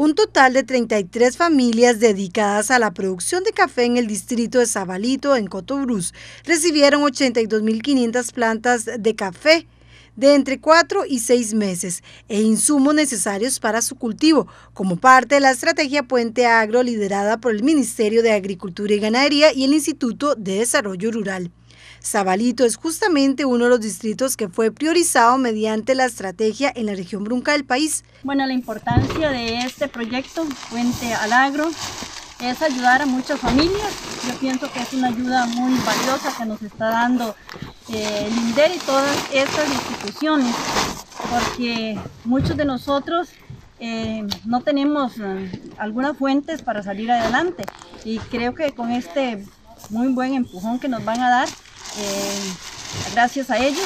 Un total de 33 familias dedicadas a la producción de café en el distrito de Zabalito, en Cotobruz, recibieron 82.500 plantas de café de entre 4 y 6 meses e insumos necesarios para su cultivo, como parte de la estrategia Puente Agro liderada por el Ministerio de Agricultura y Ganadería y el Instituto de Desarrollo Rural. Sabalito es justamente uno de los distritos que fue priorizado mediante la estrategia en la región brunca del país. Bueno, la importancia de este proyecto, Puente al Agro, es ayudar a muchas familias yo pienso que es una ayuda muy valiosa que nos está dando eh, el INDER y todas estas instituciones, porque muchos de nosotros eh, no tenemos eh, algunas fuentes para salir adelante y creo que con este muy buen empujón que nos van a dar, gracias a ellos,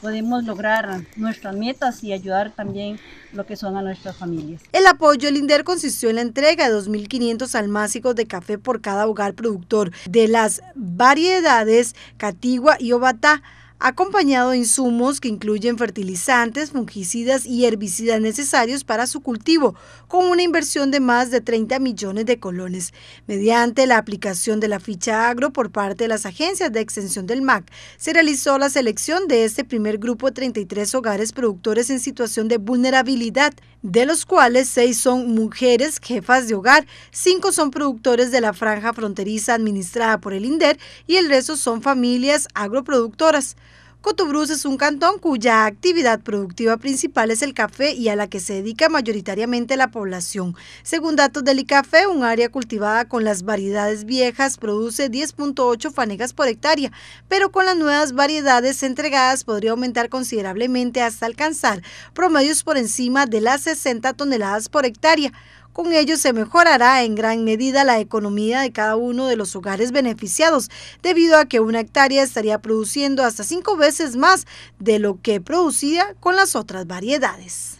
podemos lograr nuestras metas y ayudar también lo que son a nuestras familias. El apoyo del INDER consistió en la entrega de 2.500 almácigos de café por cada hogar productor de las variedades Catigua y Obatá acompañado de insumos que incluyen fertilizantes, fungicidas y herbicidas necesarios para su cultivo, con una inversión de más de 30 millones de colones. Mediante la aplicación de la ficha agro por parte de las agencias de extensión del MAC, se realizó la selección de este primer grupo de 33 hogares productores en situación de vulnerabilidad, de los cuales seis son mujeres jefas de hogar, 5 son productores de la franja fronteriza administrada por el INDER y el resto son familias agroproductoras. Cotobruz es un cantón cuya actividad productiva principal es el café y a la que se dedica mayoritariamente la población. Según datos del ICAFE, un área cultivada con las variedades viejas produce 10.8 fanegas por hectárea, pero con las nuevas variedades entregadas podría aumentar considerablemente hasta alcanzar promedios por encima de las 60 toneladas por hectárea. Con ello se mejorará en gran medida la economía de cada uno de los hogares beneficiados, debido a que una hectárea estaría produciendo hasta cinco veces más de lo que producía con las otras variedades.